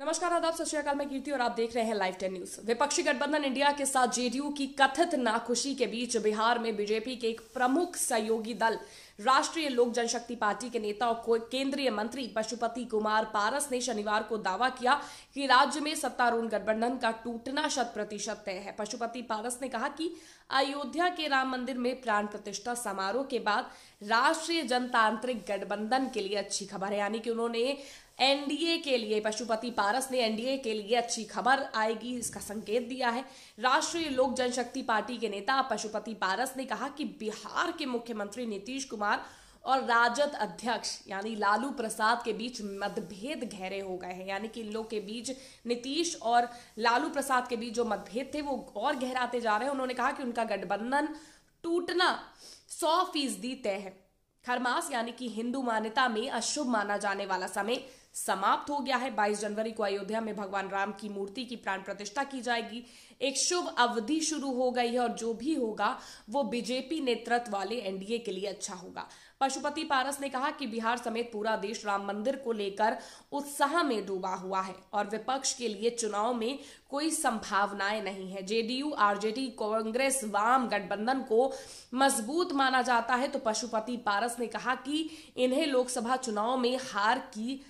नमस्कार आदाब सत श्रीकाल मैं कीर्ति और आप देख रहे हैं लाइव टेन न्यूज विपक्षी गठबंधन इंडिया के साथ जेडीयू की कथित नाखुशी के बीच बिहार में बीजेपी के एक प्रमुख सहयोगी दल राष्ट्रीय लोक जनशक्ति पार्टी के नेता और केंद्रीय मंत्री पशुपति कुमार पारस ने शनिवार को दावा किया कि राज्य में सत्तारूढ़ गठबंधन का टूटना शत प्रतिशत तय है पशुपति पारस ने कहा कि अयोध्या के राम मंदिर में प्राण प्रतिष्ठा समारोह के बाद राष्ट्रीय जनतांत्रिक गठबंधन के लिए अच्छी खबर है यानी कि उन्होंने एनडीए के लिए पशुपति पारस ने एनडीए के लिए अच्छी खबर आएगी इसका संकेत दिया है राष्ट्रीय लोक जनशक्ति पार्टी के नेता पशुपति पारस ने कहा कि बिहार के मुख्यमंत्री नीतीश कुमार और राजद अध्यक्ष यानी लालू प्रसाद के बीच मतभेद गहरे हो गए हैं यानी कि इन लोग के बीच नीतीश और लालू प्रसाद के बीच जो मतभेद थे वो और गहराते जा रहे हैं उन्होंने कहा कि उनका गठबंधन टूटना सौ फीसदी तय है खरमास यानी कि हिंदू मान्यता में अशुभ माना जाने वाला समय समाप्त हो गया है 22 जनवरी को अयोध्या में भगवान राम की मूर्ति की प्राण प्रतिष्ठा की जाएगी एक शुभ अवधि शुरू हो गई है और जो भी होगा वो बीजेपी नेतृत्व वाले एनडीए के लिए अच्छा होगा पशुपति पारस ने कहा कि बिहार समेत पूरा देश राम मंदिर को लेकर उत्साह में डूबा हुआ है और विपक्ष के लिए चुनाव में कोई संभावनाएं नहीं है जेडीयू आरजेडी कांग्रेस वाम गठबंधन को मजबूत माना जाता है तो पशुपति पारस ने कहा कि इन्हें लोकसभा चुनाव में हार की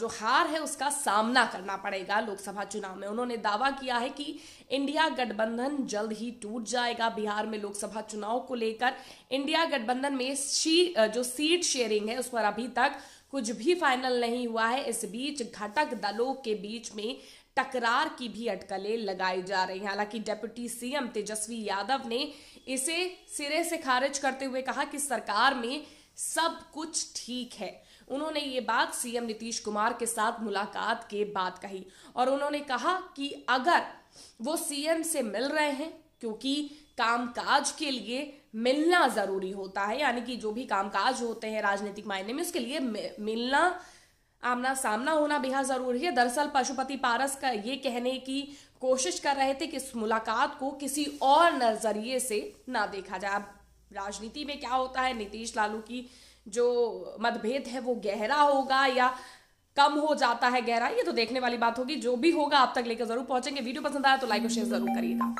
जो हार है उसका सामना करना पड़ेगा लोकसभा चुनाव में उन्होंने दावा किया है कि इंडिया गठबंधन जल्द ही टूट जाएगा बिहार में लोकसभा चुनाव को लेकर इंडिया गठबंधन में शी, जो सीट शेयरिंग है उस पर अभी तक कुछ भी फाइनल नहीं हुआ है इस बीच घटक दलों के बीच में टकरार की भी अटकलें लगाई जा रही हैं हालांकि डेप्यूटी सीएम तेजस्वी यादव ने इसे सिरे से खारिज करते हुए कहा कि सरकार में सब कुछ ठीक है उन्होंने ये बात सीएम नीतीश कुमार के साथ मुलाकात के बाद कही और उन्होंने कहा कि अगर वो सीएम से मिल रहे हैं क्योंकि कामकाज के लिए मिलना जरूरी होता है यानी कि जो भी कामकाज होते हैं राजनीतिक मायने में उसके लिए मिलना आमना सामना होना बेहद जरूरी है दरअसल पशुपति पारस का ये कहने की कोशिश कर रहे थे कि इस मुलाकात को किसी और नजरिए से ना देखा जाए राजनीति में क्या होता है नीतीश लालू की जो मतभेद है वो गहरा होगा या कम हो जाता है गहरा ये तो देखने वाली बात होगी जो भी होगा आप तक लेकर जरूर पहुंचेंगे वीडियो पसंद आया तो लाइक और शेयर जरूर करिएगा